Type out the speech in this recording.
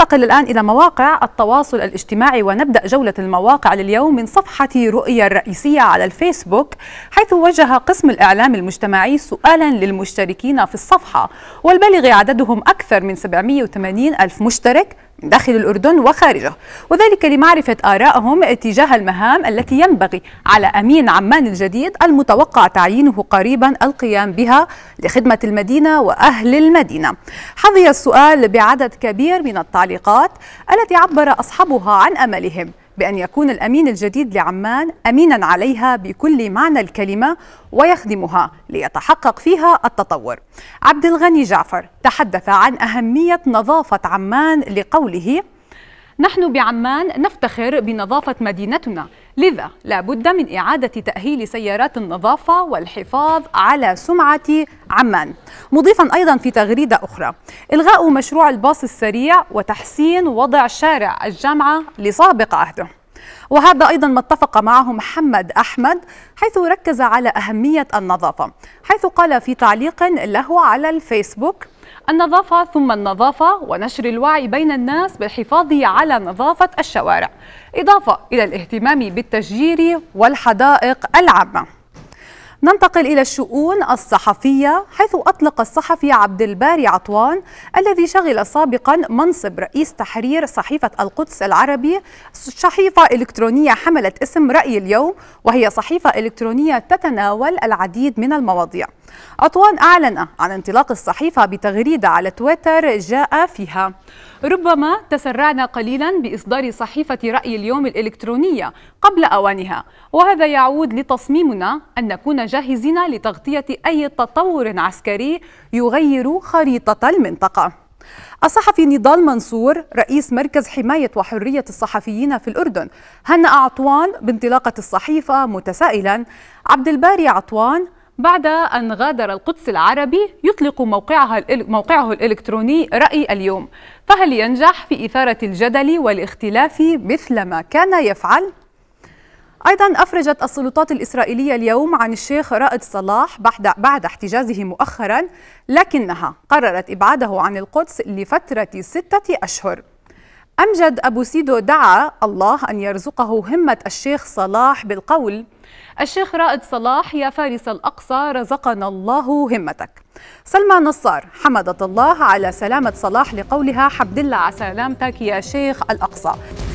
ننتقل الآن إلى مواقع التواصل الاجتماعي ونبدأ جولة المواقع لليوم من صفحة رؤية الرئيسية على الفيسبوك حيث وجه قسم الإعلام المجتمعي سؤالا للمشتركين في الصفحة والبالغ عددهم أكثر من 780 ألف مشترك داخل الأردن وخارجه وذلك لمعرفة آرائهم اتجاه المهام التي ينبغي على أمين عمان الجديد المتوقع تعيينه قريبا القيام بها لخدمة المدينة وأهل المدينة حظي السؤال بعدد كبير من التعليقات التي عبر أصحابها عن أملهم بأن يكون الأمين الجديد لعمان أمينا عليها بكل معنى الكلمة ويخدمها ليتحقق فيها التطور عبد الغني جعفر تحدث عن أهمية نظافة عمان لقوله نحن بعمان نفتخر بنظافة مدينتنا لذا لابد من إعادة تأهيل سيارات النظافة والحفاظ على سمعة عمان مضيفا أيضا في تغريدة أخرى إلغاء مشروع الباص السريع وتحسين وضع شارع الجامعة لسابق عهده وهذا أيضا ما اتفق معه محمد أحمد حيث ركز على أهمية النظافة حيث قال في تعليق له على الفيسبوك النظافة ثم النظافة ونشر الوعي بين الناس بالحفاظ على نظافة الشوارع إضافة إلى الاهتمام بالتشجير والحدائق العامة ننتقل إلى الشؤون الصحفية حيث أطلق الصحفي عبد الباري عطوان الذي شغل سابقا منصب رئيس تحرير صحيفة القدس العربي صحيفة إلكترونية حملت اسم رأي اليوم وهي صحيفة إلكترونية تتناول العديد من المواضيع أطوان أعلن عن انطلاق الصحيفة بتغريدة على تويتر جاء فيها ربما تسرعنا قليلا بإصدار صحيفة رأي اليوم الإلكترونية قبل أوانها وهذا يعود لتصميمنا أن نكون جاهزين لتغطية أي تطور عسكري يغير خريطة المنطقة الصحفي نضال منصور رئيس مركز حماية وحرية الصحفيين في الأردن هنأ عطوان بانطلاقة الصحيفة متسائلا عبد الباري عطوان بعد أن غادر القدس العربي يطلق موقعها موقعه الإلكتروني رأي اليوم فهل ينجح في إثارة الجدل والاختلاف مثلما كان يفعل؟ أيضا أفرجت السلطات الإسرائيلية اليوم عن الشيخ رائد صلاح بعد, بعد احتجازه مؤخرا لكنها قررت إبعاده عن القدس لفترة ستة أشهر أمجد أبو سيدو دعا الله أن يرزقه همة الشيخ صلاح بالقول الشيخ رائد صلاح يا فارس الأقصى رزقنا الله همتك سلمى نصار حمدت الله على سلامة صلاح لقولها حبد الله على سلامتك يا شيخ الأقصى